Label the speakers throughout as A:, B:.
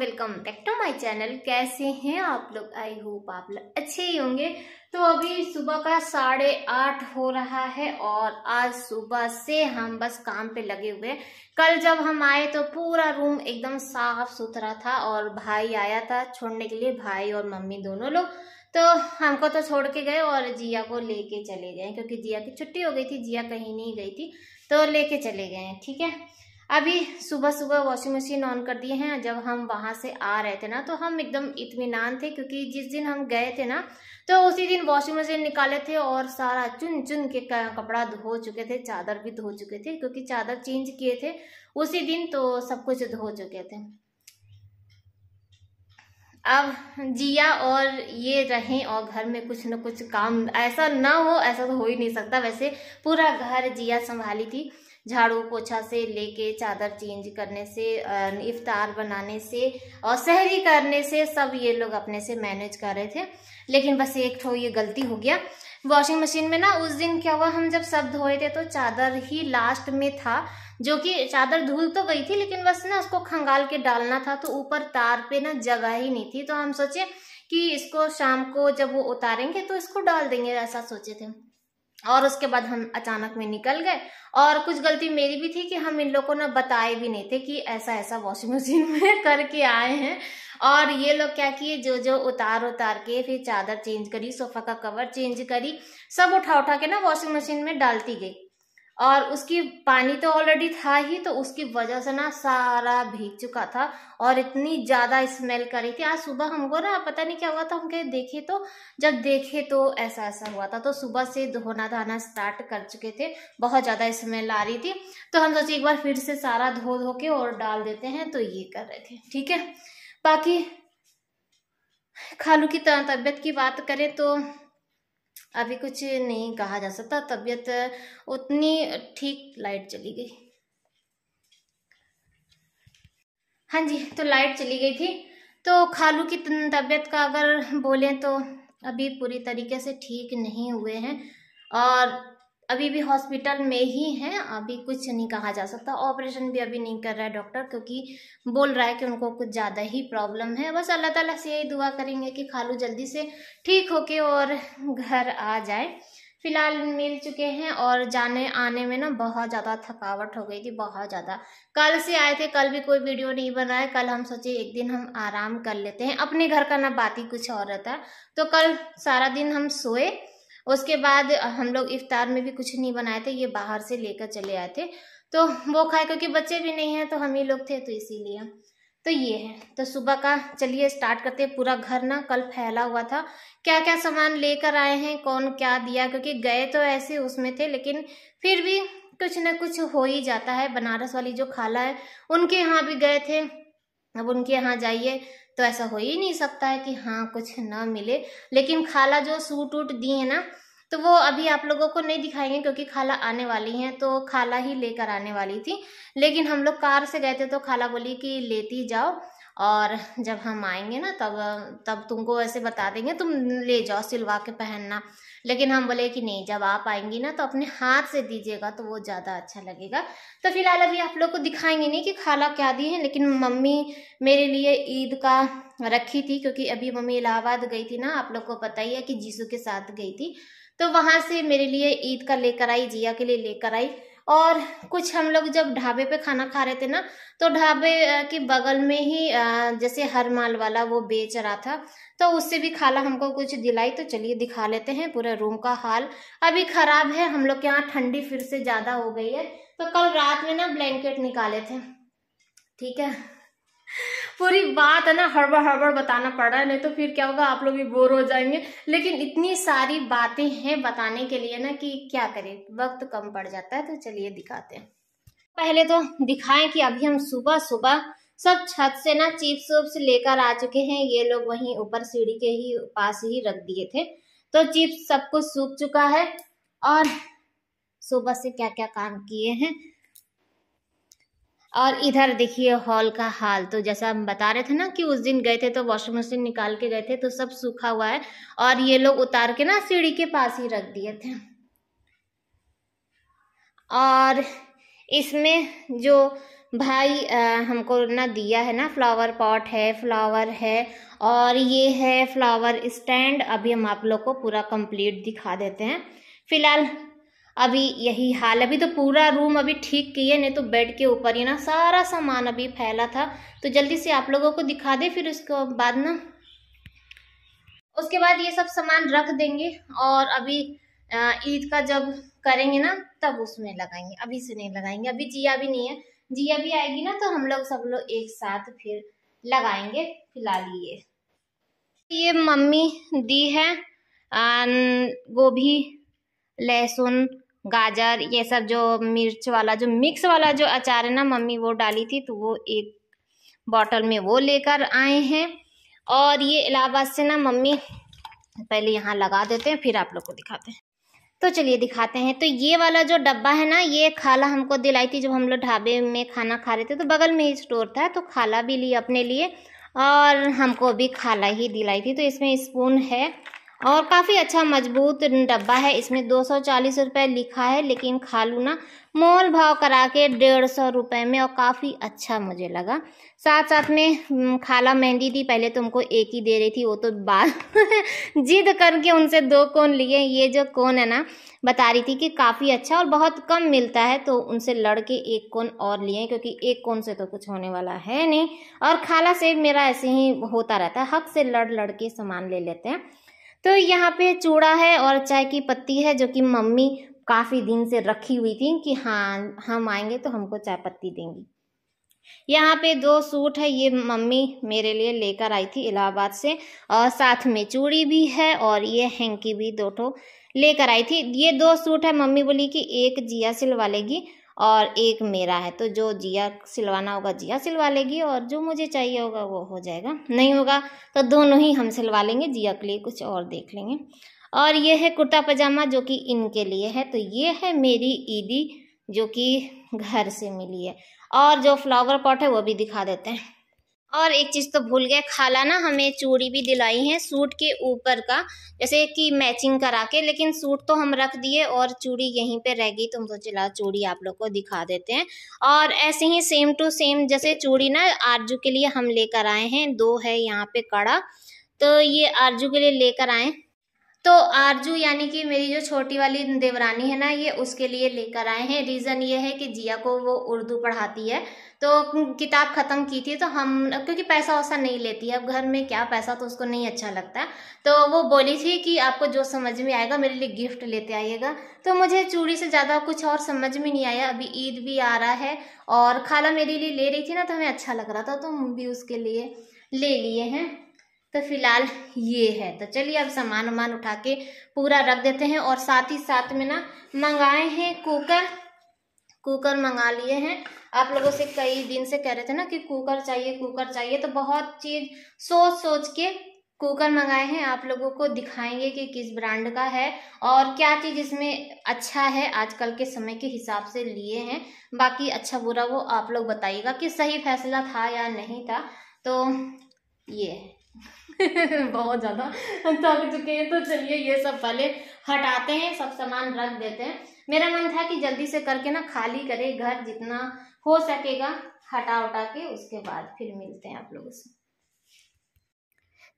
A: welcome back to my channel कैसे हैं आप लोग आई होप आप लोग अच्छे ही होंगे तो अभी सुबह का साढ़े आठ हो रहा है और आज सुबह से हम बस काम पे लगे हुए कल जब हम आए तो पूरा रूम एकदम साफ सुथरा था और भाई आया था छोड़ने के लिए भाई और मम्मी दोनों लोग तो हमको तो छोड़ के गए और जिया को लेके चले गए क्योंकि जिया की छुट्टी हो गई थी जिया कहीं नहीं गई थी तो लेके चले गए ठीक है अभी सुबह सुबह वॉशिंग मशीन ऑन कर दिए हैं जब हम वहाँ से आ रहे थे ना तो हम एकदम इतमान थे क्योंकि जिस दिन हम गए थे ना तो उसी दिन वॉशिंग मशीन निकाले थे और सारा चुन चुन के कपड़ा धो चुके थे चादर भी धो चुके थे क्योंकि चादर चेंज किए थे उसी दिन तो सब कुछ धो चुके थे अब जिया और ये रहें और घर में कुछ न कुछ काम ऐसा ना हो ऐसा तो हो ही नहीं सकता वैसे पूरा घर जिया संभाली थी झाड़ू पोछा से लेके चादर चेंज करने से इफ्तार बनाने से और सहरी करने से सब ये लोग अपने से मैनेज कर रहे थे लेकिन बस एक तो ये गलती हो गया वॉशिंग मशीन में ना उस दिन क्या हुआ हम जब सब धोए थे तो चादर ही लास्ट में था जो कि चादर धूल तो गई थी लेकिन बस ना उसको खंगाल के डालना था तो ऊपर तार पे ना जगह ही नहीं थी तो हम सोचे कि इसको शाम को जब वो उतारेंगे तो इसको डाल देंगे ऐसा सोचे थे और उसके बाद हम अचानक में निकल गए और कुछ गलती मेरी भी थी कि हम इन लोगों ने बताए भी नहीं थे कि ऐसा ऐसा वॉशिंग मशीन में करके आए हैं और ये लोग क्या किए जो जो उतार उतार के फिर चादर चेंज करी सोफा का कवर चेंज करी सब उठा उठा के ना वॉशिंग मशीन में डालती गई और उसकी पानी तो ऑलरेडी था ही तो उसकी वजह से ना सारा भीग चुका था और इतनी ज़्यादा स्मेल कर रही थी आज सुबह हमको ना पता नहीं क्या हुआ था हम कहे देखे तो जब देखे तो ऐसा ऐसा हुआ था तो सुबह से धोना धाना स्टार्ट कर चुके थे बहुत ज़्यादा स्मेल आ रही थी तो हम सोचे एक बार फिर से सारा धो धो के और डाल देते हैं तो ये कर रहे थे ठीक है बाकी खालू की तबीयत की बात करें तो अभी कुछ नहीं कहा जा सकता तबीयत उतनी ठीक लाइट चली गई हाँ जी तो लाइट चली गई थी तो खालू की तबीयत का अगर बोलें तो अभी पूरी तरीके से ठीक नहीं हुए हैं और अभी भी हॉस्पिटल में ही हैं अभी कुछ नहीं कहा जा सकता ऑपरेशन भी अभी नहीं कर रहा है डॉक्टर क्योंकि बोल रहा है कि उनको कुछ ज़्यादा ही प्रॉब्लम है बस अल्लाह ताला से यही दुआ करेंगे कि खालू जल्दी से ठीक होके और घर आ जाए फिलहाल मिल चुके हैं और जाने आने में ना बहुत ज़्यादा थकावट हो गई थी बहुत ज़्यादा कल से आए थे कल भी कोई वीडियो नहीं बना है कल हम सोचे एक दिन हम आराम कर लेते हैं अपने घर का ना बात ही कुछ और रहता है तो कल सारा दिन हम सोए उसके बाद हम लोग इफ्तार में भी कुछ नहीं बनाए थे ये बाहर से लेकर चले आए थे तो वो खाए क्योंकि बच्चे भी नहीं हैं तो हम ही लोग थे तो इसीलिए तो ये है तो सुबह का चलिए स्टार्ट करते हैं पूरा घर ना कल फैला हुआ था क्या क्या सामान लेकर आए हैं कौन क्या दिया क्योंकि गए तो ऐसे उसमें थे लेकिन फिर भी कुछ ना कुछ हो ही जाता है बनारस वाली जो खाला है उनके यहाँ भी गए थे अब उनके यहाँ जाइए तो ऐसा हो ही नहीं सकता है कि हाँ कुछ ना मिले लेकिन खाला जो सूट वूट दी है ना तो वो अभी आप लोगों को नहीं दिखाएंगे क्योंकि खाला आने वाली हैं तो खाला ही लेकर आने वाली थी लेकिन हम लोग कार से गए थे तो खाला बोली कि लेती जाओ और जब हम आएंगे ना तब तब तुमको ऐसे बता देंगे तुम ले जाओ सिलवा के पहनना लेकिन हम बोले कि नहीं जब आप आएंगी ना तो अपने हाथ से दीजिएगा तो वो ज़्यादा अच्छा लगेगा तो फिलहाल अभी आप लोग को दिखाएंगे नहीं कि खाला क्या दी है लेकिन मम्मी मेरे लिए ईद का रखी थी क्योंकि अभी मम्मी इलाहाबाद गई थी ना आप लोग को पता ही है कि जीसू के साथ गई थी तो वहाँ से मेरे लिए ईद का लेकर आई जिया के लिए लेकर आई और कुछ हम लोग जब ढाबे पे खाना खा रहे थे ना तो ढाबे के बगल में ही जैसे हर माल वाला वो बेच रहा था तो उससे भी खाला हमको कुछ दिलाई तो चलिए दिखा लेते हैं पूरा रूम का हाल अभी ख़राब है हम लोग के यहाँ ठंडी फिर से ज़्यादा हो गई है तो कल रात में ना ब्लैंकेट निकाले थे ठीक है पूरी बात है ना हड़बड़ हड़बड़ बताना पड़ रहा है नहीं तो फिर क्या होगा आप लोग भी बोर हो जाएंगे लेकिन इतनी सारी बातें हैं बताने के लिए ना कि क्या करें वक्त कम पड़ जाता है तो चलिए दिखाते हैं पहले तो दिखाएं कि अभी हम सुबह सुबह सब छत से ना चिप्स उप्स लेकर आ चुके हैं ये लोग वहीं ऊपर सीढ़ी के ही पास ही रख दिए थे तो चिप्स सब कुछ सूख चुका है और सुबह से क्या क्या काम किए हैं और इधर देखिए हॉल का हाल तो जैसा हम बता रहे थे ना कि उस दिन गए थे तो वॉशिंग मशीन निकाल के गए थे तो सब सूखा हुआ है और ये लोग उतार के ना सीढ़ी के पास ही रख दिए थे और इसमें जो भाई आ, हमको ना दिया है ना फ्लावर पॉट है फ्लावर है और ये है फ्लावर स्टैंड अभी हम आप लोग को पूरा कंप्लीट दिखा देते हैं फिलहाल अभी यही हाल अभी तो पूरा रूम अभी ठीक किए नहीं तो बेड के ऊपर ही ना सारा सामान अभी फैला था तो जल्दी से आप लोगों को दिखा दे फिर उसके बाद ना उसके बाद ये सब सामान रख देंगे और अभी ईद का जब करेंगे ना तब उसमें लगाएंगे अभी से नहीं लगाएंगे अभी जिया भी नहीं है जिया भी आएगी ना तो हम लोग सब लोग एक साथ फिर लगाएंगे फिलहाल ये ये मम्मी दी है गोभी लहसुन गाजर ये सब जो मिर्च वाला जो मिक्स वाला जो अचार है ना मम्मी वो डाली थी तो वो एक बॉटल में वो लेकर आए हैं और ये इलाहाबाद से ना मम्मी पहले यहाँ लगा देते हैं फिर आप लोग को दिखाते हैं तो चलिए दिखाते हैं तो ये वाला जो डब्बा है ना ये खाला हमको दिलाई थी जब हम लोग ढाबे में खाना खा रहे थे तो बगल में ही स्टोर था तो खाला भी ली अपने लिए और हमको भी खाला ही दिलाई थी तो इसमें स्पून है और काफ़ी अच्छा मजबूत डब्बा है इसमें दो सौ चालीस रुपये लिखा है लेकिन खा लूँ ना मोल भाव करा के डेढ़ सौ रुपये में और काफ़ी अच्छा मुझे लगा साथ साथ में खाला मेहंदी थी पहले तो उनको एक ही दे रही थी वो तो बात जिद करके उनसे दो कोन लिए ये जो कोन है ना बता रही थी कि काफ़ी अच्छा और बहुत कम मिलता है तो उनसे लड़ के एक कोन और लिए क्योंकि एक कोन से तो कुछ होने वाला है नहीं और खाला से मेरा ऐसे ही होता रहता है हक से लड़ लड़ के सामान ले लेते हैं तो यहाँ पे चूड़ा है और चाय की पत्ती है जो कि मम्मी काफ़ी दिन से रखी हुई थी कि हाँ हम आएंगे तो हमको चाय पत्ती देंगी यहाँ पे दो सूट है ये मम्मी मेरे लिए लेकर आई थी इलाहाबाद से और साथ में चूड़ी भी है और ये हैंकी भी दो ठो लेकर आई थी ये दो सूट है मम्मी बोली कि एक जिया सिलवा लेगी और एक मेरा है तो जो जिया सिलवाना होगा जिया सिलवा लेगी और जो मुझे चाहिए होगा वो हो जाएगा नहीं होगा तो दोनों ही हम सिलवा लेंगे जिया के लिए कुछ और देख लेंगे और ये है कुर्ता पजामा जो कि इनके लिए है तो ये है मेरी ईदी जो कि घर से मिली है और जो फ्लावर पॉट है वो भी दिखा देते हैं और एक चीज़ तो भूल गए खाला ना हमें चूड़ी भी दिलाई है सूट के ऊपर का जैसे कि मैचिंग करा के लेकिन सूट तो हम रख दिए और चूड़ी यहीं पे रह गई तो हम तो चला चूड़ी आप लोग को दिखा देते हैं और ऐसे ही सेम टू सेम जैसे चूड़ी ना आरजू के लिए हम लेकर आए हैं दो है यहाँ पे कड़ा तो ये आरजू के लिए लेकर आए तो आरजू यानी कि मेरी जो छोटी वाली देवरानी है ना ये उसके लिए लेकर आए हैं रीज़न ये है कि जिया को वो उर्दू पढ़ाती है तो किताब ख़त्म की थी तो हम क्योंकि पैसा वैसा नहीं लेती है अब घर में क्या पैसा तो उसको नहीं अच्छा लगता तो वो बोली थी कि आपको जो समझ में आएगा मेरे लिए गिफ्ट लेते आइएगा तो मुझे चूड़ी से ज़्यादा कुछ और समझ में नहीं आया अभी ईद भी आ रहा है और खाला मेरे लिए ले रही थी ना तो हमें अच्छा लग रहा था तो हम भी उसके लिए ले लिए हैं तो फिलहाल ये है तो चलिए अब सामान वामान उठा के पूरा रख देते हैं और साथ ही साथ में ना मंगाए हैं कुकर कुकर मंगा लिए हैं आप लोगों से कई दिन से कह रहे थे ना कि कुकर चाहिए कुकर चाहिए तो बहुत चीज़ सोच सोच के कुकर मंगाए हैं आप लोगों को दिखाएंगे कि किस ब्रांड का है और क्या चीज़ इसमें अच्छा है आजकल के समय के हिसाब से लिए हैं बाकी अच्छा बुरा वो आप लोग बताइएगा कि सही फैसला था या नहीं था तो ये है बहुत ज़्यादा थक तो चुके हैं तो चलिए ये सब पहले हटाते हैं सब सामान रख देते हैं मेरा मन था कि जल्दी से करके ना खाली करें घर जितना हो सकेगा हटा उटा के उसके बाद फिर मिलते हैं आप लोगों से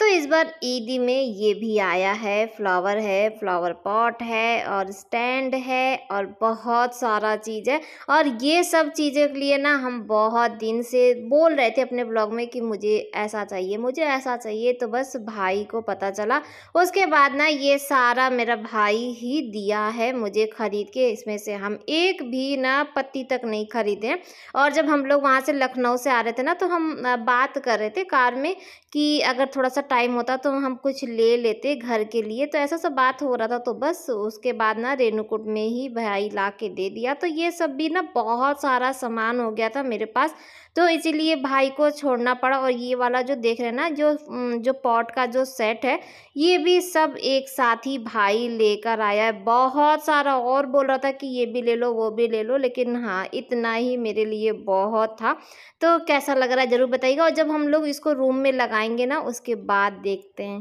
A: तो इस बार ईदी में ये भी आया है फ्लावर है फ्लावर पॉट है और स्टैंड है और बहुत सारा चीज़ है और ये सब चीज़ों के लिए ना हम बहुत दिन से बोल रहे थे अपने ब्लॉग में कि मुझे ऐसा चाहिए मुझे ऐसा चाहिए तो बस भाई को पता चला उसके बाद ना ये सारा मेरा भाई ही दिया है मुझे ख़रीद के इसमें से हम एक भी ना पत्ती तक नहीं ख़रीदे और जब हम लोग वहाँ से लखनऊ से आ रहे थे ना तो हम बात कर रहे थे कार में कि अगर थोड़ा सा टाइम होता तो हम कुछ ले लेते घर के लिए तो ऐसा सब बात हो रहा था तो बस उसके बाद ना रेणुकूट में ही भाई ला के दे दिया तो ये सब भी ना बहुत सारा सामान हो गया था मेरे पास तो इसीलिए भाई को छोड़ना पड़ा और ये वाला जो देख रहे हैं ना जो जो पॉट का जो सेट है ये भी सब एक साथ ही भाई लेकर आया है बहुत सारा और बोल रहा था कि ये भी ले लो वो भी ले लो लेकिन हाँ इतना ही मेरे लिए बहुत था तो कैसा लग रहा है ज़रूर बताइएगा और जब हम लोग इसको रूम में लगाएंगे ना उसके बाद देखते हैं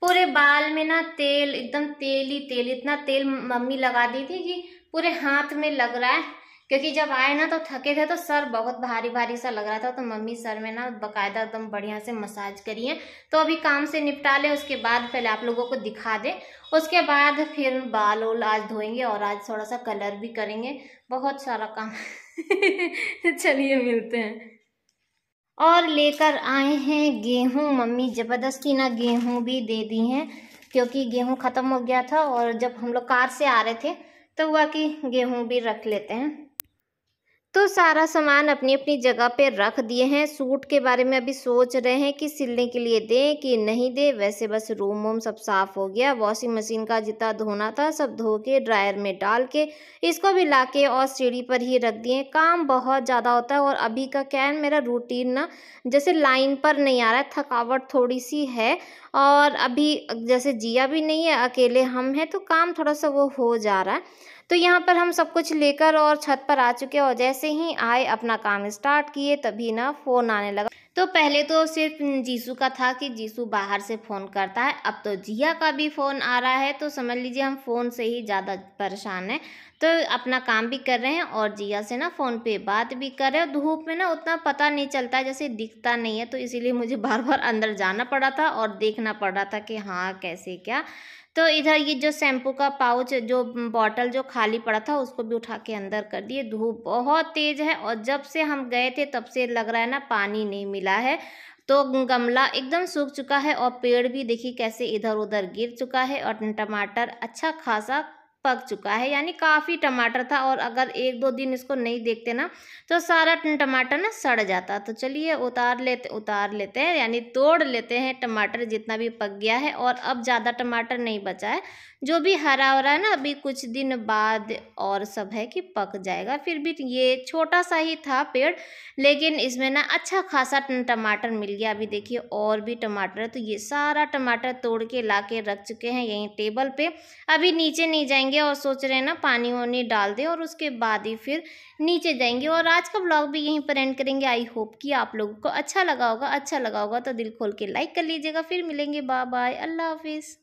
A: पूरे बाल में ना तेल एकदम तेल ही तेल इतना तेल मम्मी लगा दी थी कि पूरे हाथ में लग रहा है क्योंकि जब आए ना तो थके थे तो सर बहुत भारी भारी सा लग रहा था तो मम्मी सर में ना बकायदा एकदम बढ़िया से मसाज करिए तो अभी काम से निपटा ले उसके बाद पहले आप लोगों को दिखा दे उसके बाद फिर बाल उल आज धोएंगे और आज थोड़ा सा कलर भी करेंगे बहुत सारा काम चलिए मिलते हैं और लेकर आए हैं गेहूँ मम्मी ज़बरदस्ती ना गेहूँ भी दे दी हैं क्योंकि गेहूँ ख़त्म हो गया था और जब हम लोग कार से आ रहे थे तो हुआ कि गेहूँ भी रख लेते हैं तो सारा सामान अपनी अपनी जगह पे रख दिए हैं सूट के बारे में अभी सोच रहे हैं कि सिलने के लिए दें कि नहीं दें वैसे बस रूम वूम सब साफ़ हो गया वॉशिंग मशीन का जितना धोना था सब धो के ड्रायर में डाल के इसको भी ला के और सीढ़ी पर ही रख दिए काम बहुत ज़्यादा होता है और अभी का क्या है मेरा रूटीन ना जैसे लाइन पर नहीं आ रहा है थकावट थोड़ी सी है और अभी जैसे जिया भी नहीं है अकेले हम हैं तो काम थोड़ा सा वो हो जा रहा है तो यहाँ पर हम सब कुछ लेकर और छत पर आ चुके और जैसे ही आए अपना काम स्टार्ट किए तभी ना फ़ोन आने लगा तो पहले तो सिर्फ जीसू का था कि जीसू बाहर से फ़ोन करता है अब तो जिया का भी फ़ोन आ रहा है तो समझ लीजिए हम फ़ोन से ही ज़्यादा परेशान हैं तो अपना काम भी कर रहे हैं और जिया से ना फ़ोन पे बात भी कर रहे हैं धूप में ना उतना पता नहीं चलता जैसे दिखता नहीं है तो इसीलिए मुझे बार बार अंदर जाना पड़ा था और देखना पड़ रहा था कि हाँ कैसे क्या तो इधर ये जो शैम्पू का पाउच जो बॉटल जो खाली पड़ा था उसको भी उठा के अंदर कर दिए धूप बहुत तेज़ है और जब से हम गए थे तब से लग रहा है ना पानी नहीं मिला है तो गमला एकदम सूख चुका है और पेड़ भी देखिए कैसे इधर उधर गिर चुका है और टमाटर अच्छा खासा पक चुका है यानी काफ़ी टमाटर था और अगर एक दो दिन इसको नहीं देखते ना तो सारा टमाटर ना सड़ जाता तो चलिए उतार लेते उतार लेते हैं यानी तोड़ लेते हैं टमाटर जितना भी पक गया है और अब ज़्यादा टमाटर नहीं बचा है जो भी हरा हो रहा है ना अभी कुछ दिन बाद और सब है कि पक जाएगा फिर भी ये छोटा सा ही था पेड़ लेकिन इसमें ना अच्छा खासा टमाटर मिल गया अभी देखिए और भी टमाटर है तो ये सारा टमाटर तोड़ के ला के रख चुके हैं यहीं टेबल पे अभी नीचे नहीं जाएंगे और सोच रहे हैं ना पानी वानी डाल दें और उसके बाद ही फिर नीचे जाएंगे और आज का ब्लॉग भी यहीं पर एंड करेंगे आई होप कि आप लोगों को अच्छा लगा होगा अच्छा लगा होगा तो दिल खोल के लाइक कर लीजिएगा फिर मिलेंगे बाय बाय अल्लाह हाफिज़